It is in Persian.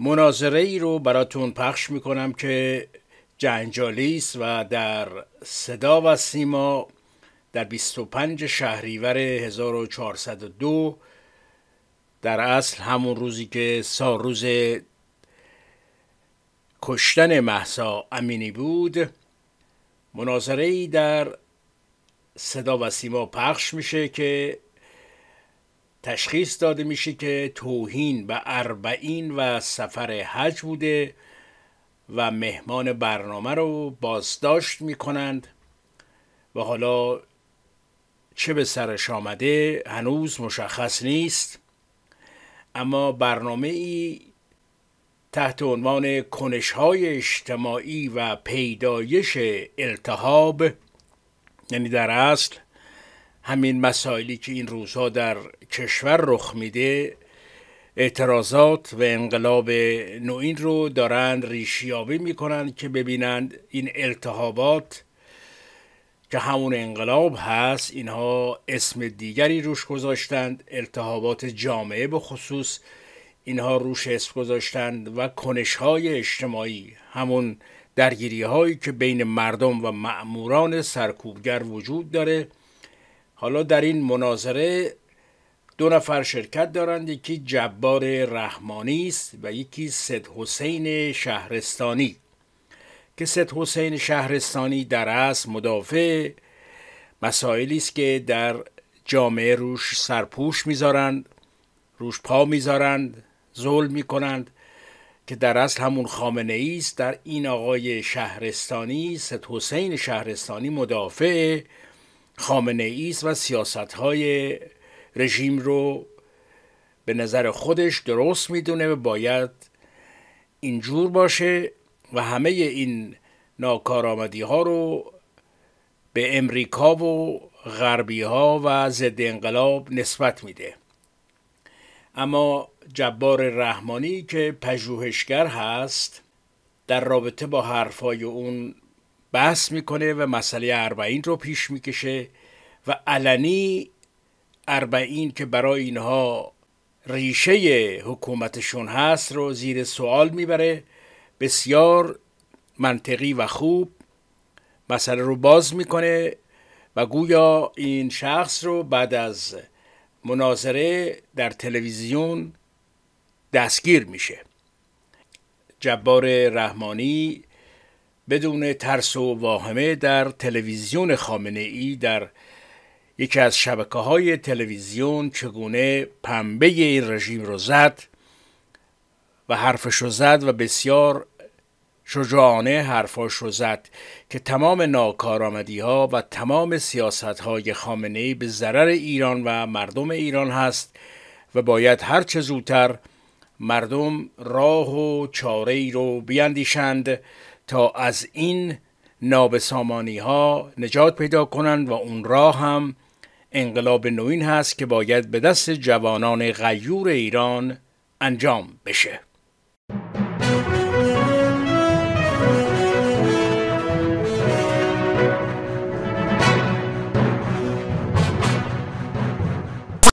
مناظره ای رو براتون پخش میکنم که جنجالی است و در صدا و سیما در 25 شهریور 1402 در اصل همون روزی که روز کشتن محسا امینی بود مناظره ای در صدا و سیما پخش میشه که تشخیص داده میشه که توهین به اربعین و سفر حج بوده و مهمان برنامه رو بازداشت میکنند و حالا چه به سرش آمده هنوز مشخص نیست اما برنامه ای تحت عنوان کنش های اجتماعی و پیدایش التهاب یعنی در اصل همین مسائلی که این روزها در کشور رخ میده اعتراضات و انقلاب نوین رو دارند ریشیابی میکنند که ببینند این التهابات که همون انقلاب هست اینها اسم دیگری روش گذاشتند التهابات جامعه به خصوص اینها روش اسم گذاشتند و کنش های اجتماعی همون درگیری هایی که بین مردم و معموران سرکوبگر وجود داره حالا در این مناظره دو نفر شرکت دارند یکی جبار رحمانی است و یکی سید حسین شهرستانی که سید حسین شهرستانی در اصل مدافع مسائلی است که در جامعه روش سرپوش میذارند روش پا میذارند ظلم میکنند که در اصل همون خامنه ای است در این آقای شهرستانی سید حسین شهرستانی مدافع خامنه و سیاست های رژیم رو به نظر خودش درست میدونه و باید اینجور باشه و همه این ناکارآمدی ها رو به امریکا و غربی ها و ضد انقلاب نسبت میده اما جبار رحمانی که پژوهشگر هست در رابطه با حرفای اون بحث میکنه و مسئله اربعین رو پیش میکشه و علنی اربعین که برای اینها ریشه حکومتشون هست رو زیر سوال میبره بسیار منطقی و خوب مسئله رو باز میکنه و گویا این شخص رو بعد از مناظره در تلویزیون دستگیر میشه جبار رحمانی بدون ترس و واهمه در تلویزیون خامنه ای در یکی از شبکه های تلویزیون چگونه پنبه این رژیم رو زد و حرفش رو زد و بسیار شجاعانه حرفاش رو زد که تمام ناکارآمدی ها و تمام سیاست های خامنه ای به ضرر ایران و مردم ایران هست و باید چه زودتر مردم راه و چاره ای رو بیندیشند، تا از این نابسامانی ها نجات پیدا کنند و اون راه هم انقلاب نوین هست که باید به دست جوانان غیور ایران انجام بشه